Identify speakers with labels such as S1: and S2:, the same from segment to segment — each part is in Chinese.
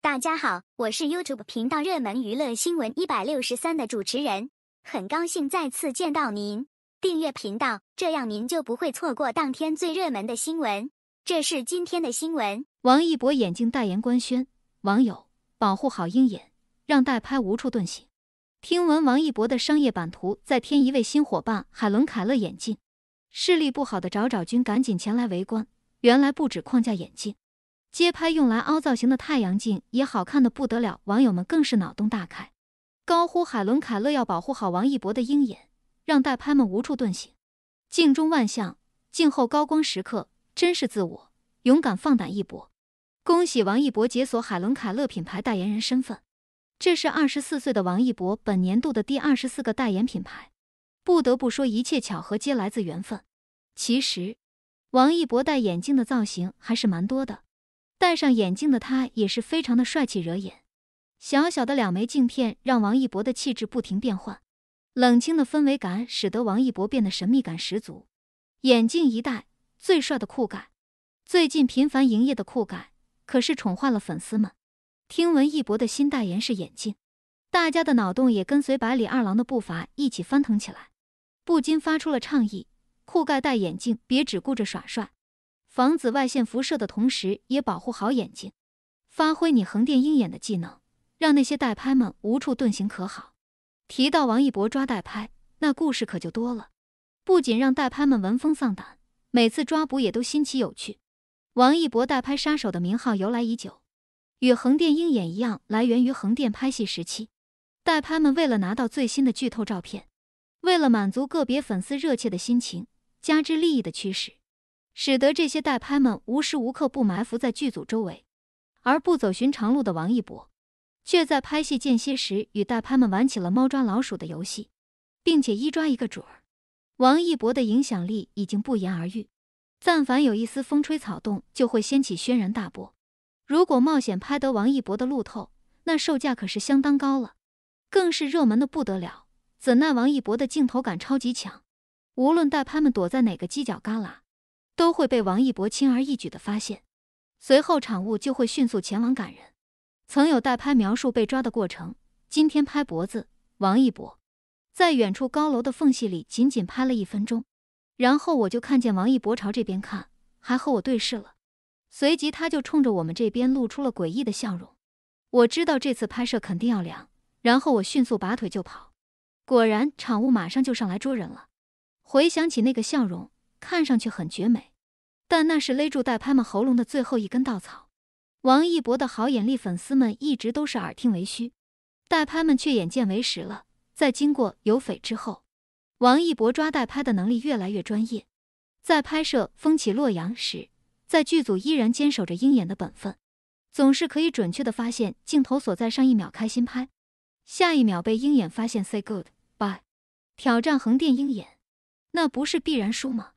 S1: 大家好，我是 YouTube 频道热门娱乐新闻一百六十三的主持人，很高兴再次见到您。订阅频道，这样您就不会错过当天最热门的新闻。这是今天的新闻：王一博眼镜代言官宣，网友保护好鹰眼，让代拍无处遁形。听闻王一博的商业版图再添一位新伙伴——海伦凯勒眼镜，视力不好的找找君赶紧前来围观。原来不止框架眼镜。街拍用来凹造型的太阳镜也好看的不得了，网友们更是脑洞大开，高呼海伦凯勒要保护好王一博的鹰眼，让代拍们无处遁形。镜中万象，静候高光时刻，真是自我勇敢放胆一搏。恭喜王一博解锁海伦凯勒品牌代言人身份，这是二十四岁的王一博本年度的第二十四个代言品牌。不得不说，一切巧合皆来自缘分。其实，王一博戴眼镜的造型还是蛮多的。戴上眼镜的他也是非常的帅气惹眼，小小的两枚镜片让王一博的气质不停变换，冷清的氛围感使得王一博变得神秘感十足。眼镜一戴，最帅的酷盖。最近频繁营业的酷盖可是宠坏了粉丝们。听闻一博的新代言是眼镜，大家的脑洞也跟随百里二郎的步伐一起翻腾起来，不禁发出了倡议：酷盖戴眼镜，别只顾着耍帅。防紫外线辐射的同时，也保护好眼睛。发挥你横店鹰眼的技能，让那些代拍们无处遁形，可好？提到王一博抓代拍，那故事可就多了。不仅让代拍们闻风丧胆，每次抓捕也都新奇有趣。王一博“代拍杀手”的名号由来已久，与横店鹰眼一样，来源于横店拍戏时期。代拍们为了拿到最新的剧透照片，为了满足个别粉丝热切的心情，加之利益的驱使。使得这些代拍们无时无刻不埋伏在剧组周围，而不走寻常路的王一博，却在拍戏间歇时与代拍们玩起了猫抓老鼠的游戏，并且一抓一个准儿。王一博的影响力已经不言而喻，但凡有一丝风吹草动，就会掀起轩然大波。如果冒险拍得王一博的路透，那售价可是相当高了，更是热门的不得了。怎奈王一博的镜头感超级强，无论代拍们躲在哪个犄角旮旯。都会被王一博轻而易举的发现，随后场务就会迅速前往赶人。曾有代拍描述被抓的过程：今天拍脖子，王一博在远处高楼的缝隙里仅仅拍了一分钟，然后我就看见王一博朝这边看，还和我对视了，随即他就冲着我们这边露出了诡异的笑容。我知道这次拍摄肯定要凉，然后我迅速拔腿就跑。果然场务马上就上来捉人了。回想起那个笑容。看上去很绝美，但那是勒住代拍们喉咙的最后一根稻草。王一博的好眼力，粉丝们一直都是耳听为虚，代拍们却眼见为实了。在经过有翡之后，王一博抓代拍的能力越来越专业。在拍摄《风起洛阳》时，在剧组依然坚守着鹰眼的本分，总是可以准确的发现镜头所在。上一秒开心拍，下一秒被鹰眼发现 say good bye，挑战横店鹰眼，那不是必然输吗？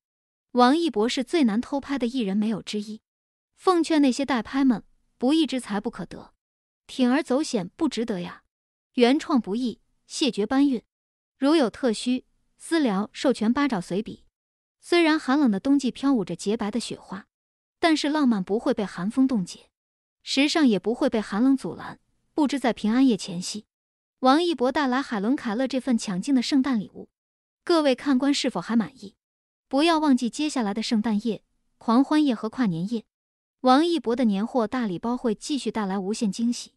S1: 王一博是最难偷拍的艺人，没有之一。奉劝那些代拍们，不义之财不可得，铤而走险不值得呀！原创不易，谢绝搬运。如有特需，私聊授权八爪随笔。虽然寒冷的冬季飘舞着洁白的雪花，但是浪漫不会被寒风冻结，时尚也不会被寒冷阻拦。不知在平安夜前夕，王一博带来海伦凯勒这份抢镜的圣诞礼物，各位看官是否还满意？不要忘记接下来的圣诞夜、狂欢夜和跨年夜，王一博的年货大礼包会继续带来无限惊喜。